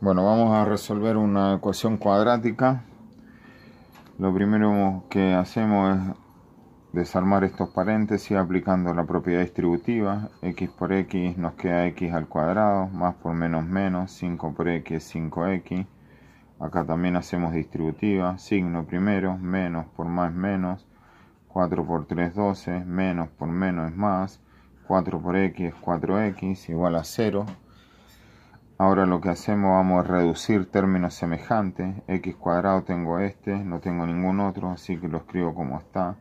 Bueno, vamos a resolver una ecuación cuadrática. Lo primero que hacemos es desarmar estos paréntesis aplicando la propiedad distributiva. x por x nos queda x al cuadrado, más por menos menos, 5 por x es 5x. Acá también hacemos distributiva, signo primero, menos por más menos, 4 por 3 12, menos por menos es más, 4 por x es 4x, igual a 0. Ahora lo que hacemos vamos a reducir términos semejantes. X cuadrado tengo este, no tengo ningún otro, así que lo escribo como está.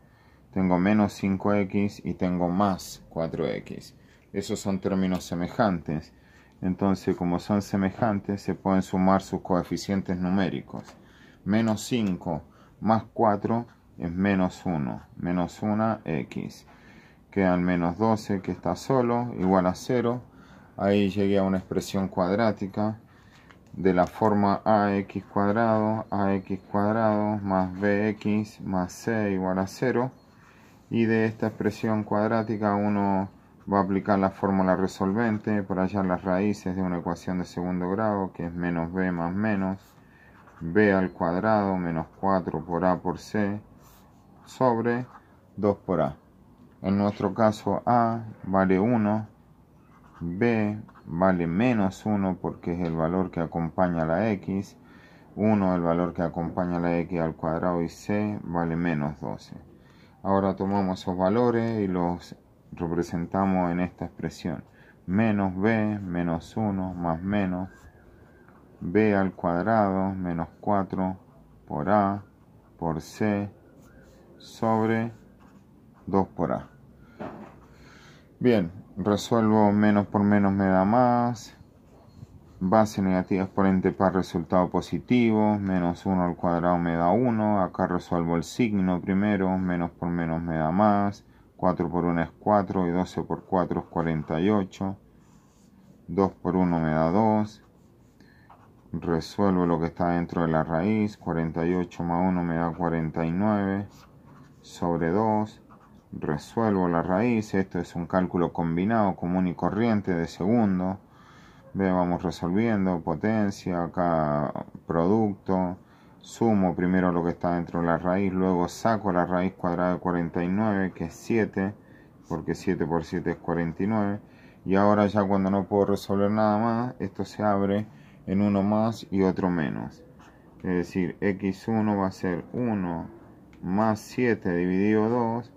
Tengo menos 5x y tengo más 4x. Esos son términos semejantes. Entonces, como son semejantes, se pueden sumar sus coeficientes numéricos. Menos 5 más 4 es menos 1. Menos 1x. Quedan menos 12 que está solo, igual a 0 ahí llegué a una expresión cuadrática de la forma ax cuadrado, ax cuadrado más bx más c igual a 0 y de esta expresión cuadrática uno va a aplicar la fórmula resolvente para hallar las raíces de una ecuación de segundo grado que es menos b más menos b al cuadrado menos 4 por a por c sobre 2 por a en nuestro caso a vale 1 b vale menos 1 porque es el valor que acompaña la x, 1 el valor que acompaña la x al cuadrado y c vale menos 12. Ahora tomamos esos valores y los representamos en esta expresión. Menos b menos 1 más menos b al cuadrado menos 4 por a por c sobre 2 por a. Bien, resuelvo menos por menos me da más, base negativa exponente para resultado positivo, menos 1 al cuadrado me da 1, acá resuelvo el signo primero, menos por menos me da más, 4 por 1 es 4 y 12 por 4 es 48, 2 por 1 me da 2, resuelvo lo que está dentro de la raíz, 48 más 1 me da 49, sobre 2, resuelvo la raíz, esto es un cálculo combinado común y corriente de segundo, vamos resolviendo potencia, acá producto, sumo primero lo que está dentro de la raíz, luego saco la raíz cuadrada de 49 que es 7, porque 7 por 7 es 49, y ahora ya cuando no puedo resolver nada más, esto se abre en uno más y otro menos. Es decir, x1 va a ser 1 más 7 dividido 2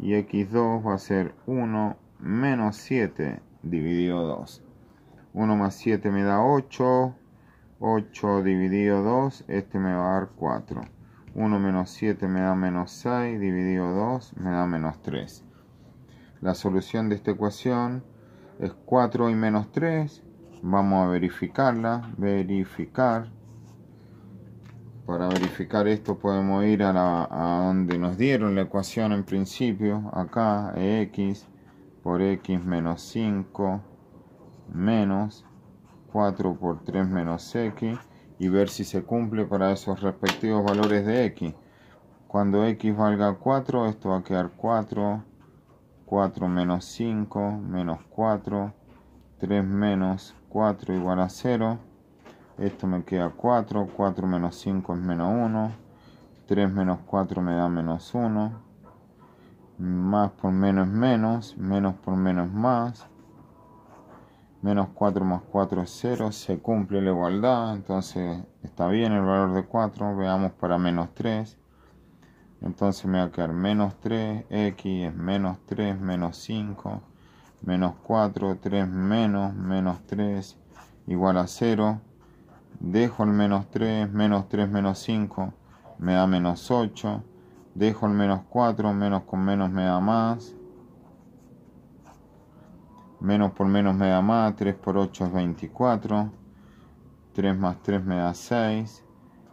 y x2 va a ser 1 menos 7 dividido 2. 1 más 7 me da 8. 8 dividido 2, este me va a dar 4. 1 menos 7 me da menos 6, dividido 2 me da menos 3. La solución de esta ecuación es 4 y menos 3. Vamos a verificarla. Verificar para verificar esto podemos ir a, donde nos dieron la ecuación en principio, acá x por x menos 5 menos 4 por 3 menos x y ver si se cumple para esos respectivos valores de x. Cuando x valga 4, esto va a quedar 4, 4 menos 5, menos 4, 3 menos 4 igual a 0. Esto me queda 4. 4 menos 5 es menos 1. 3 menos 4 me da menos 1. Más por menos es menos. Menos por menos es más. Menos 4 más 4 es 0. Se cumple la igualdad. Entonces está bien el valor de 4. Veamos para menos 3. Entonces me va a quedar menos 3. X es menos 3 menos 5. Menos 4. 3 menos menos 3 igual a 0. Dejo el menos 3, menos 3, menos 5, me da menos 8. Dejo el menos 4, menos con menos me da más. Menos por menos me da más, 3 por 8 es 24. 3 más 3 me da 6.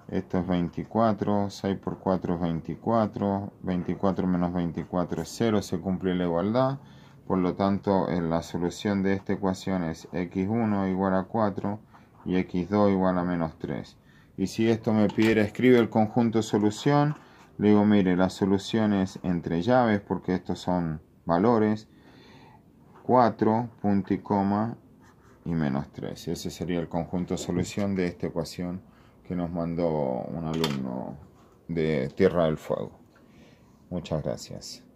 Esto es 24, 6 por 4 es 24, 24 menos 24 es 0, se cumple la igualdad. Por lo tanto, la solución de esta ecuación es x1 igual a 4 y x2 igual a menos 3. Y si esto me pidiera escribe el conjunto solución, le digo, mire, las soluciones entre llaves, porque estos son valores, 4, punto y coma, y menos 3. Ese sería el conjunto solución de esta ecuación que nos mandó un alumno de Tierra del Fuego. Muchas gracias.